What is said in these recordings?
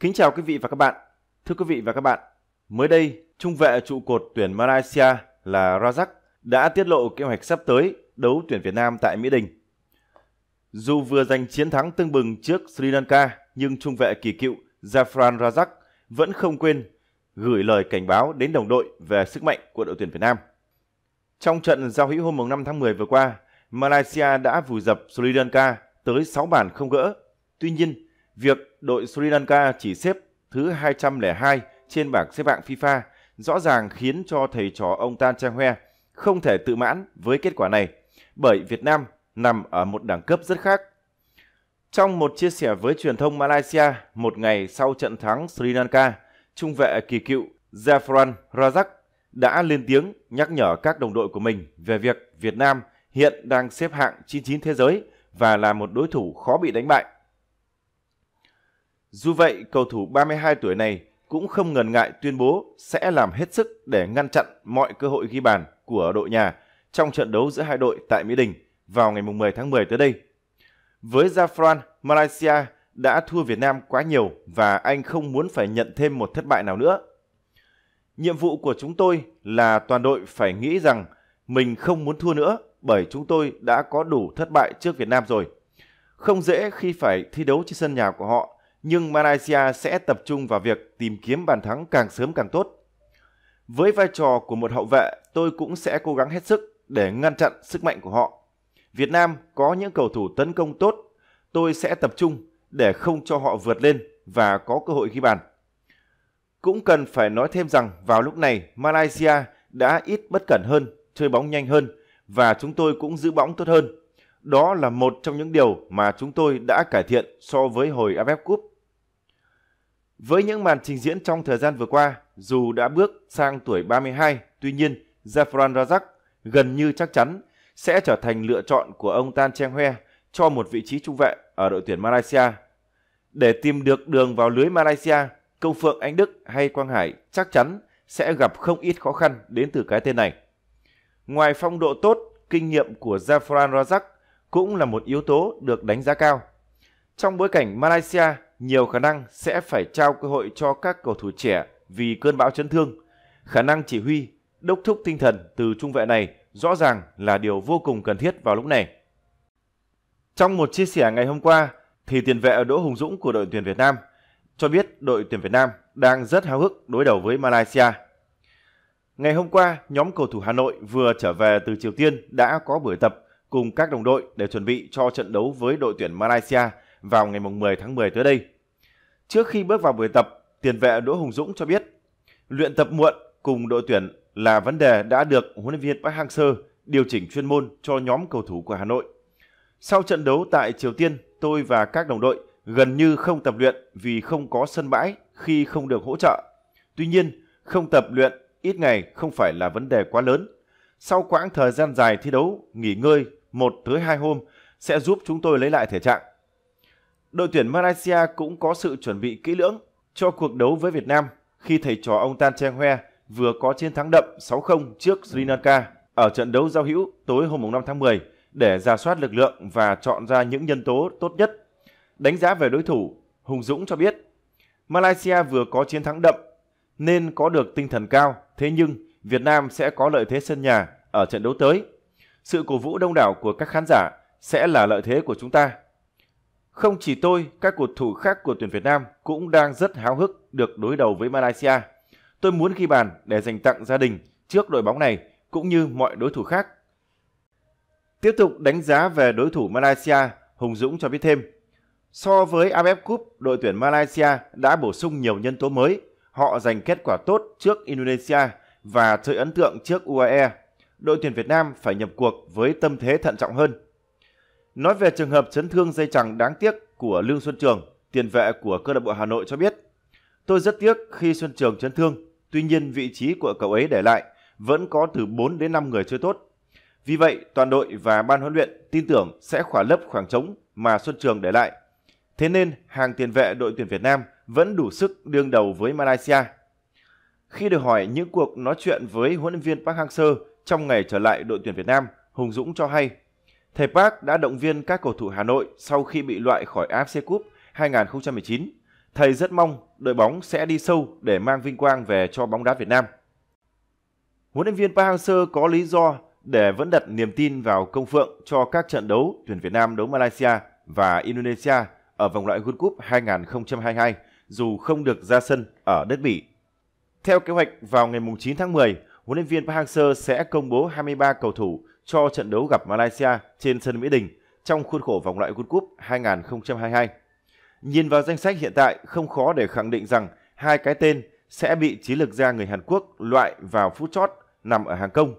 Kính chào quý vị và các bạn. Thưa quý vị và các bạn, mới đây, trung vệ trụ cột tuyển Malaysia là Razak đã tiết lộ kế hoạch sắp tới đấu tuyển Việt Nam tại Mỹ Đình. Dù vừa giành chiến thắng tương bừng trước Sri Lanka, nhưng trung vệ kỳ cựu Zafran Razak vẫn không quên gửi lời cảnh báo đến đồng đội về sức mạnh của đội tuyển Việt Nam. Trong trận giao hữu hôm 5 tháng 10 vừa qua, Malaysia đã vùi dập Sri Lanka tới 6 bàn không gỡ. Tuy nhiên, việc đội Sri Lanka chỉ xếp thứ 202 trên bảng xếp hạng FIFA, rõ ràng khiến cho thầy trò ông Tan Trang Hoe không thể tự mãn với kết quả này, bởi Việt Nam nằm ở một đẳng cấp rất khác. Trong một chia sẻ với truyền thông Malaysia một ngày sau trận thắng Sri Lanka, trung vệ kỳ cựu Zafran Razak đã lên tiếng nhắc nhở các đồng đội của mình về việc Việt Nam hiện đang xếp hạng 99 thế giới và là một đối thủ khó bị đánh bại. Dù vậy, cầu thủ 32 tuổi này cũng không ngần ngại tuyên bố sẽ làm hết sức để ngăn chặn mọi cơ hội ghi bàn của đội nhà trong trận đấu giữa hai đội tại Mỹ Đình vào ngày 10 tháng 10 tới đây. Với Zafran, Malaysia đã thua Việt Nam quá nhiều và anh không muốn phải nhận thêm một thất bại nào nữa. Nhiệm vụ của chúng tôi là toàn đội phải nghĩ rằng mình không muốn thua nữa bởi chúng tôi đã có đủ thất bại trước Việt Nam rồi. Không dễ khi phải thi đấu trên sân nhà của họ nhưng Malaysia sẽ tập trung vào việc tìm kiếm bàn thắng càng sớm càng tốt. Với vai trò của một hậu vệ, tôi cũng sẽ cố gắng hết sức để ngăn chặn sức mạnh của họ. Việt Nam có những cầu thủ tấn công tốt, tôi sẽ tập trung để không cho họ vượt lên và có cơ hội ghi bàn. Cũng cần phải nói thêm rằng vào lúc này Malaysia đã ít bất cẩn hơn, chơi bóng nhanh hơn và chúng tôi cũng giữ bóng tốt hơn. Đó là một trong những điều mà chúng tôi đã cải thiện so với hồi AFF Cup với những màn trình diễn trong thời gian vừa qua, dù đã bước sang tuổi 32, tuy nhiên Zafran Razak gần như chắc chắn sẽ trở thành lựa chọn của ông Tan Cheng Hoe cho một vị trí trung vệ ở đội tuyển Malaysia. Để tìm được đường vào lưới Malaysia, Công Phượng Anh Đức hay Quang Hải chắc chắn sẽ gặp không ít khó khăn đến từ cái tên này. Ngoài phong độ tốt, kinh nghiệm của Zafran Razak cũng là một yếu tố được đánh giá cao. Trong bối cảnh Malaysia nhiều khả năng sẽ phải trao cơ hội cho các cầu thủ trẻ vì cơn bão chấn thương. Khả năng chỉ huy, đốc thúc tinh thần từ trung vệ này rõ ràng là điều vô cùng cần thiết vào lúc này. Trong một chia sẻ ngày hôm qua, thì tiền vệ Đỗ Hùng Dũng của đội tuyển Việt Nam cho biết đội tuyển Việt Nam đang rất háo hức đối đầu với Malaysia. Ngày hôm qua, nhóm cầu thủ Hà Nội vừa trở về từ Triều Tiên đã có buổi tập cùng các đồng đội để chuẩn bị cho trận đấu với đội tuyển Malaysia vào ngày 10 tháng 10 tới đây. Trước khi bước vào buổi tập, tiền vệ Đỗ Hùng Dũng cho biết, luyện tập muộn cùng đội tuyển là vấn đề đã được huấn luyện viên Park Hang-seo điều chỉnh chuyên môn cho nhóm cầu thủ của Hà Nội. Sau trận đấu tại Triều Tiên, tôi và các đồng đội gần như không tập luyện vì không có sân bãi khi không được hỗ trợ. Tuy nhiên, không tập luyện ít ngày không phải là vấn đề quá lớn. Sau quãng thời gian dài thi đấu, nghỉ ngơi 1 tới 2 hôm sẽ giúp chúng tôi lấy lại thể trạng đội tuyển Malaysia cũng có sự chuẩn bị kỹ lưỡng cho cuộc đấu với Việt Nam khi thầy trò ông Tan Cheng Hoe vừa có chiến thắng đậm 6-0 trước Sri Lanka ở trận đấu giao hữu tối hôm 5 tháng 10 để ra soát lực lượng và chọn ra những nhân tố tốt nhất. Đánh giá về đối thủ, Hùng Dũng cho biết Malaysia vừa có chiến thắng đậm nên có được tinh thần cao, thế nhưng Việt Nam sẽ có lợi thế sân nhà ở trận đấu tới. Sự cổ vũ đông đảo của các khán giả sẽ là lợi thế của chúng ta không chỉ tôi, các cầu thủ khác của tuyển Việt Nam cũng đang rất háo hức được đối đầu với Malaysia. Tôi muốn ghi bàn để dành tặng gia đình trước đội bóng này cũng như mọi đối thủ khác. Tiếp tục đánh giá về đối thủ Malaysia, Hùng Dũng cho biết thêm. So với AFF Cup, đội tuyển Malaysia đã bổ sung nhiều nhân tố mới. Họ giành kết quả tốt trước Indonesia và chơi ấn tượng trước UAE. Đội tuyển Việt Nam phải nhập cuộc với tâm thế thận trọng hơn. Nói về trường hợp chấn thương dây chẳng đáng tiếc của Lương Xuân Trường, tiền vệ của câu lạc bộ Hà Nội cho biết, tôi rất tiếc khi Xuân Trường chấn thương, tuy nhiên vị trí của cậu ấy để lại vẫn có từ 4 đến 5 người chơi tốt. Vì vậy, toàn đội và ban huấn luyện tin tưởng sẽ khỏa lấp khoảng trống mà Xuân Trường để lại. Thế nên, hàng tiền vệ đội tuyển Việt Nam vẫn đủ sức đương đầu với Malaysia. Khi được hỏi những cuộc nói chuyện với huấn luyện viên Park Hang-seo trong ngày trở lại đội tuyển Việt Nam, Hùng Dũng cho hay Thầy Park đã động viên các cầu thủ Hà Nội sau khi bị loại khỏi AFC Cup 2019. Thầy rất mong đội bóng sẽ đi sâu để mang vinh quang về cho bóng đá Việt Nam. Huấn luyện viên Park Hang-seo có lý do để vẫn đặt niềm tin vào công phượng cho các trận đấu tuyển Việt Nam đấu Malaysia và Indonesia ở vòng loại World Cup 2022 dù không được ra sân ở đất Bỉ. Theo kế hoạch vào ngày 9 tháng 10, huấn luyện viên Park Hang-seo sẽ công bố 23 cầu thủ cho trận đấu gặp Malaysia trên sân Mỹ Đình trong khuôn khổ vòng loại World Cup 2022. Nhìn vào danh sách hiện tại, không khó để khẳng định rằng hai cái tên sẽ bị chiến lược gia người Hàn Quốc loại vào phút chót nằm ở hàng công.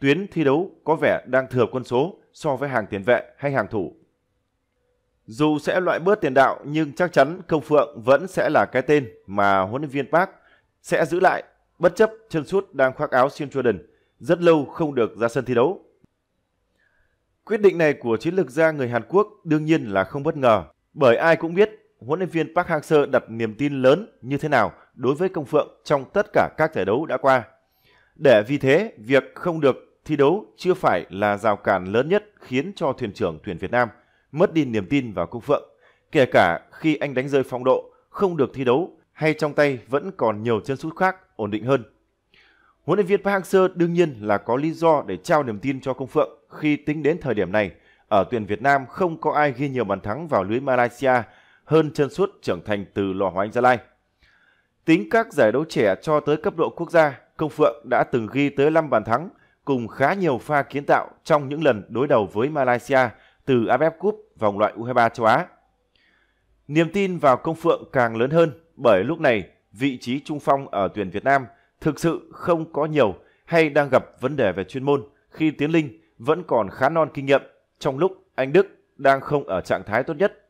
Tuyến thi đấu có vẻ đang thừa quân số so với hàng tiền vệ hay hàng thủ. Dù sẽ loại bớt tiền đạo nhưng chắc chắn Công Phượng vẫn sẽ là cái tên mà huấn luyện viên Park sẽ giữ lại bất chấp chân sút đang khoác áo Sion Jordan rất lâu không được ra sân thi đấu Quyết định này của chiến lược gia người Hàn Quốc đương nhiên là không bất ngờ, bởi ai cũng biết huấn luyện viên Park Hang-seo đặt niềm tin lớn như thế nào đối với Công Phượng trong tất cả các giải đấu đã qua. Để vì thế, việc không được thi đấu chưa phải là rào cản lớn nhất khiến cho thuyền trưởng tuyển Việt Nam mất đi niềm tin vào Công Phượng, kể cả khi anh đánh rơi phong độ, không được thi đấu hay trong tay vẫn còn nhiều chân sút khác ổn định hơn. Huấn luyện viên Park Hang-seo đương nhiên là có lý do để trao niềm tin cho Công Phượng khi tính đến thời điểm này, ở tuyển Việt Nam không có ai ghi nhiều bàn thắng vào lưới Malaysia hơn chân suốt trưởng thành từ Lò Anh Gia Lai. Tính các giải đấu trẻ cho tới cấp độ quốc gia, Công Phượng đã từng ghi tới 5 bàn thắng cùng khá nhiều pha kiến tạo trong những lần đối đầu với Malaysia từ AFF Cup vòng loại U23 châu Á. Niềm tin vào Công Phượng càng lớn hơn bởi lúc này vị trí trung phong ở tuyển Việt Nam – thực sự không có nhiều hay đang gặp vấn đề về chuyên môn khi Tiến Linh vẫn còn khá non kinh nghiệm trong lúc anh Đức đang không ở trạng thái tốt nhất.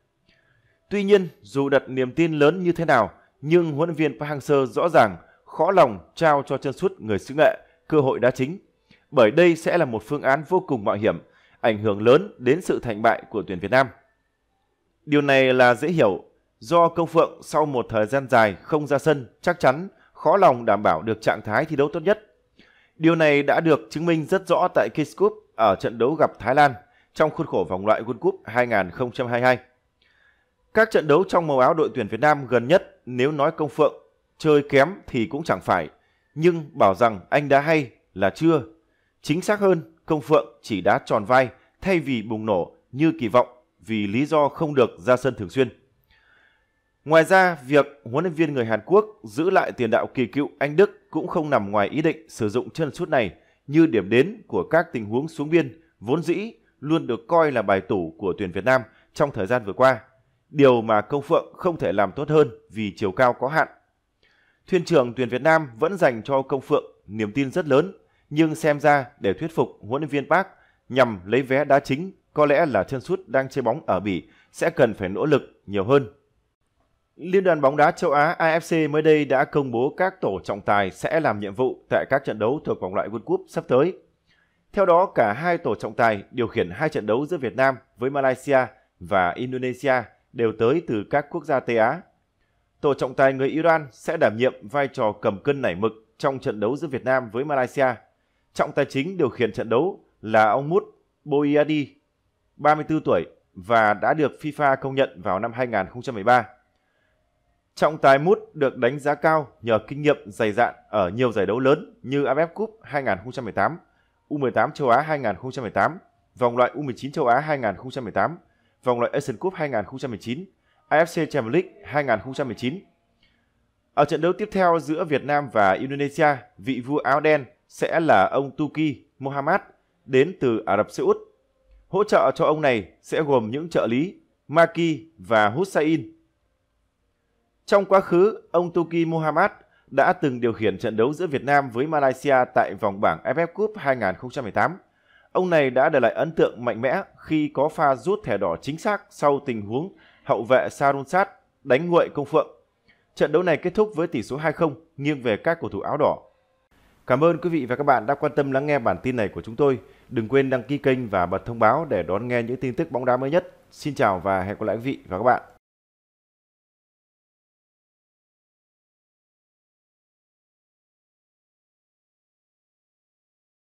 Tuy nhiên, dù đặt niềm tin lớn như thế nào, nhưng huấn luyện viên Park Hang-seo rõ ràng khó lòng trao cho chân sút người xứ nghệ cơ hội đá chính, bởi đây sẽ là một phương án vô cùng mạo hiểm, ảnh hưởng lớn đến sự thành bại của tuyển Việt Nam. Điều này là dễ hiểu, do Công Phượng sau một thời gian dài không ra sân chắc chắn khó lòng đảm bảo được trạng thái thi đấu tốt nhất. Điều này đã được chứng minh rất rõ tại Kings Cup ở trận đấu gặp Thái Lan trong khuôn khổ vòng loại World Cup 2022. Các trận đấu trong màu áo đội tuyển Việt Nam gần nhất nếu nói công phượng chơi kém thì cũng chẳng phải, nhưng bảo rằng anh đã hay là chưa. Chính xác hơn, công phượng chỉ đá tròn vai thay vì bùng nổ như kỳ vọng vì lý do không được ra sân thường xuyên. Ngoài ra, việc huấn luyện viên người Hàn Quốc giữ lại tiền đạo kỳ cựu Anh Đức cũng không nằm ngoài ý định sử dụng chân sút này như điểm đến của các tình huống xuống biên vốn dĩ luôn được coi là bài tủ của tuyển Việt Nam trong thời gian vừa qua. Điều mà Công Phượng không thể làm tốt hơn vì chiều cao có hạn. thuyền trưởng tuyển Việt Nam vẫn dành cho Công Phượng niềm tin rất lớn, nhưng xem ra để thuyết phục huấn luyện viên Park nhằm lấy vé đá chính có lẽ là chân sút đang chơi bóng ở Bỉ sẽ cần phải nỗ lực nhiều hơn Liên đoàn bóng đá châu Á AFC mới đây đã công bố các tổ trọng tài sẽ làm nhiệm vụ tại các trận đấu thuộc vòng loại World Cup sắp tới. Theo đó, cả hai tổ trọng tài điều khiển hai trận đấu giữa Việt Nam với Malaysia và Indonesia đều tới từ các quốc gia Tây Á. Tổ trọng tài người Iran sẽ đảm nhiệm vai trò cầm cân nảy mực trong trận đấu giữa Việt Nam với Malaysia. Trọng tài chính điều khiển trận đấu là ông Mut Boyadi, 34 tuổi và đã được FIFA công nhận vào năm 2013. Trọng tài Mút được đánh giá cao nhờ kinh nghiệm dày dạn ở nhiều giải đấu lớn như AFF Cup 2018, U18 châu Á 2018, vòng loại U19 châu Á 2018, vòng loại Asian Cup 2019, AFC Champions League 2019. Ở trận đấu tiếp theo giữa Việt Nam và Indonesia, vị vua áo đen sẽ là ông Tuki Mohammad đến từ Ả Rập Xê Út. Hỗ trợ cho ông này sẽ gồm những trợ lý Maki và Hussein trong quá khứ, ông Tuki Muhammad đã từng điều khiển trận đấu giữa Việt Nam với Malaysia tại vòng bảng AFF Cup 2018. Ông này đã để lại ấn tượng mạnh mẽ khi có pha rút thẻ đỏ chính xác sau tình huống hậu vệ Sarunsat đánh nguội công phượng. Trận đấu này kết thúc với tỷ số 2-0 nghiêng về các cầu thủ áo đỏ. Cảm ơn quý vị và các bạn đã quan tâm lắng nghe bản tin này của chúng tôi. Đừng quên đăng ký kênh và bật thông báo để đón nghe những tin tức bóng đá mới nhất. Xin chào và hẹn gặp lại quý vị và các bạn.